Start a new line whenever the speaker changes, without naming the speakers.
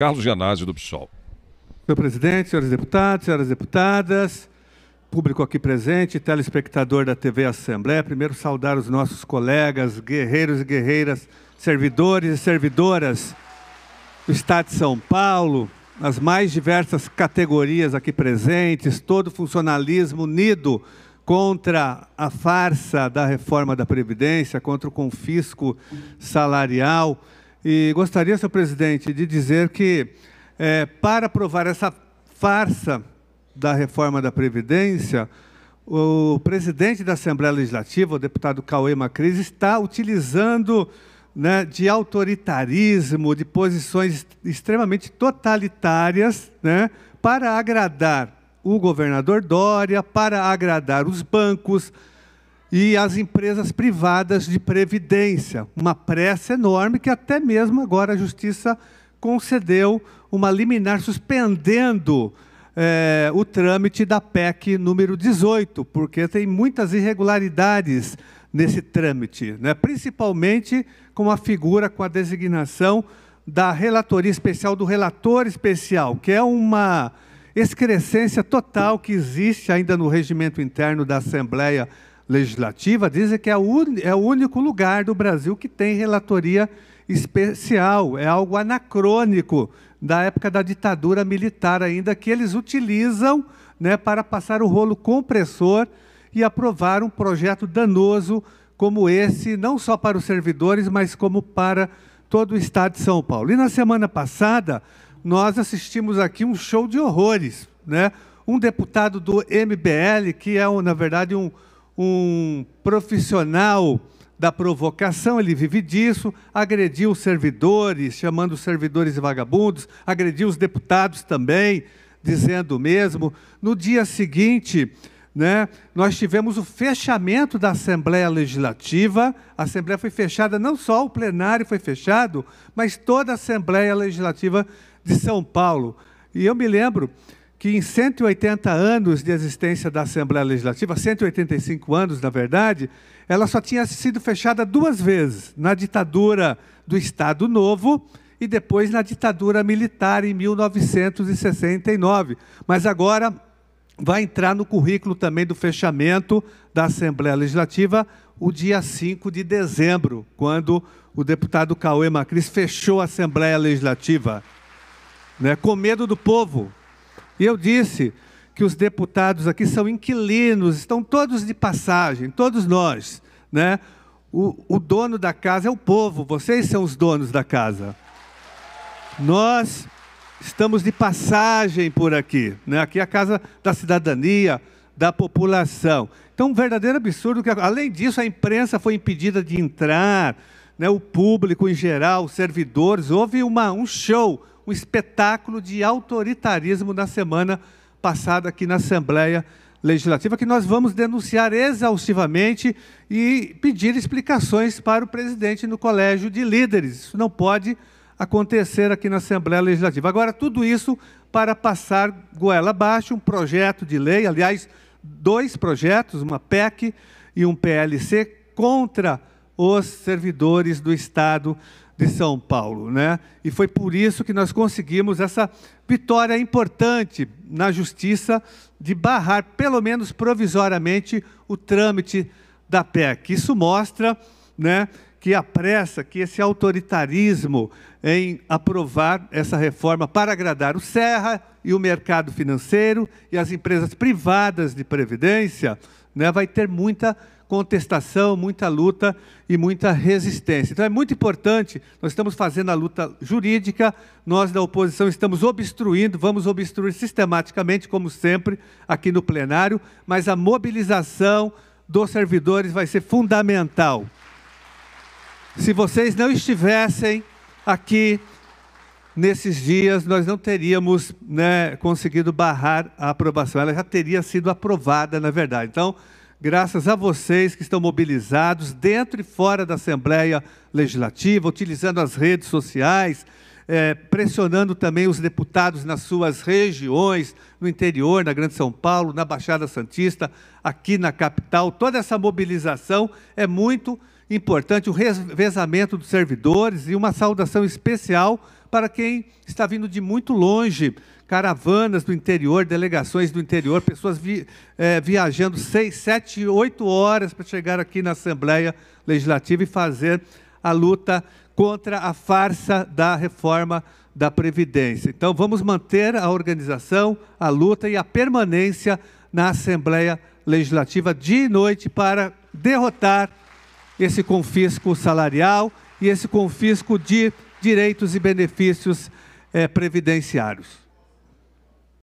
Carlos Gianazzi, do PSOL. Senhor presidente, senhores deputados, senhoras deputadas, público aqui presente, telespectador da TV Assembleia, primeiro saudar os nossos colegas, guerreiros e guerreiras, servidores e servidoras do Estado de São Paulo, as mais diversas categorias aqui presentes, todo funcionalismo unido contra a farsa da reforma da Previdência, contra o confisco salarial e gostaria, senhor presidente, de dizer que, é, para aprovar essa farsa da reforma da Previdência, o presidente da Assembleia Legislativa, o deputado Cauê Macris, está utilizando né, de autoritarismo, de posições extremamente totalitárias, né, para agradar o governador Dória, para agradar os bancos, e as empresas privadas de previdência. Uma pressa enorme que até mesmo agora a Justiça concedeu uma liminar suspendendo é, o trâmite da PEC número 18, porque tem muitas irregularidades nesse trâmite, né? principalmente com a figura, com a designação da relatoria especial, do relator especial, que é uma excrescência total que existe ainda no regimento interno da Assembleia legislativa dizem que é, é o único lugar do Brasil que tem relatoria especial, é algo anacrônico da época da ditadura militar ainda, que eles utilizam né, para passar o rolo compressor e aprovar um projeto danoso como esse, não só para os servidores, mas como para todo o Estado de São Paulo. E na semana passada, nós assistimos aqui um show de horrores. Né? Um deputado do MBL, que é, na verdade, um, um profissional da provocação, ele vive disso, agrediu os servidores, chamando os servidores de vagabundos, agrediu os deputados também, dizendo o mesmo. No dia seguinte, né, nós tivemos o fechamento da Assembleia Legislativa. A Assembleia foi fechada, não só o plenário foi fechado, mas toda a Assembleia Legislativa de São Paulo. E eu me lembro que em 180 anos de existência da Assembleia Legislativa, 185 anos, na verdade, ela só tinha sido fechada duas vezes, na ditadura do Estado Novo e depois na ditadura militar em 1969. Mas agora vai entrar no currículo também do fechamento da Assembleia Legislativa o dia 5 de dezembro, quando o deputado Cauê Macris fechou a Assembleia Legislativa, né, com medo do povo, e eu disse que os deputados aqui são inquilinos, estão todos de passagem, todos nós. Né? O, o dono da casa é o povo, vocês são os donos da casa. Nós estamos de passagem por aqui. Né? Aqui é a casa da cidadania, da população. Então, um verdadeiro absurdo. que Além disso, a imprensa foi impedida de entrar né, o público em geral, os servidores, houve uma, um show, um espetáculo de autoritarismo na semana passada aqui na Assembleia Legislativa, que nós vamos denunciar exaustivamente e pedir explicações para o presidente no Colégio de Líderes. Isso não pode acontecer aqui na Assembleia Legislativa. Agora, tudo isso para passar goela abaixo um projeto de lei, aliás, dois projetos, uma PEC e um PLC, contra a os servidores do Estado de São Paulo. Né? E foi por isso que nós conseguimos essa vitória importante na Justiça de barrar, pelo menos provisoriamente, o trâmite da PEC. Isso mostra né, que a pressa, que esse autoritarismo em aprovar essa reforma para agradar o Serra e o mercado financeiro e as empresas privadas de previdência, né, vai ter muita contestação, muita luta e muita resistência. Então é muito importante, nós estamos fazendo a luta jurídica, nós da oposição estamos obstruindo, vamos obstruir sistematicamente, como sempre, aqui no plenário, mas a mobilização dos servidores vai ser fundamental. Se vocês não estivessem aqui nesses dias, nós não teríamos né, conseguido barrar a aprovação. Ela já teria sido aprovada, na verdade. Então, graças a vocês que estão mobilizados dentro e fora da Assembleia Legislativa, utilizando as redes sociais, é, pressionando também os deputados nas suas regiões, no interior, na Grande São Paulo, na Baixada Santista, aqui na capital. Toda essa mobilização é muito importante, o revezamento dos servidores e uma saudação especial para quem está vindo de muito longe caravanas do interior, delegações do interior, pessoas vi, é, viajando seis, sete, oito horas para chegar aqui na Assembleia Legislativa e fazer a luta contra a farsa da reforma da Previdência. Então, vamos manter a organização, a luta e a permanência na Assembleia Legislativa de noite para derrotar esse confisco salarial e esse confisco de direitos e benefícios é, previdenciários.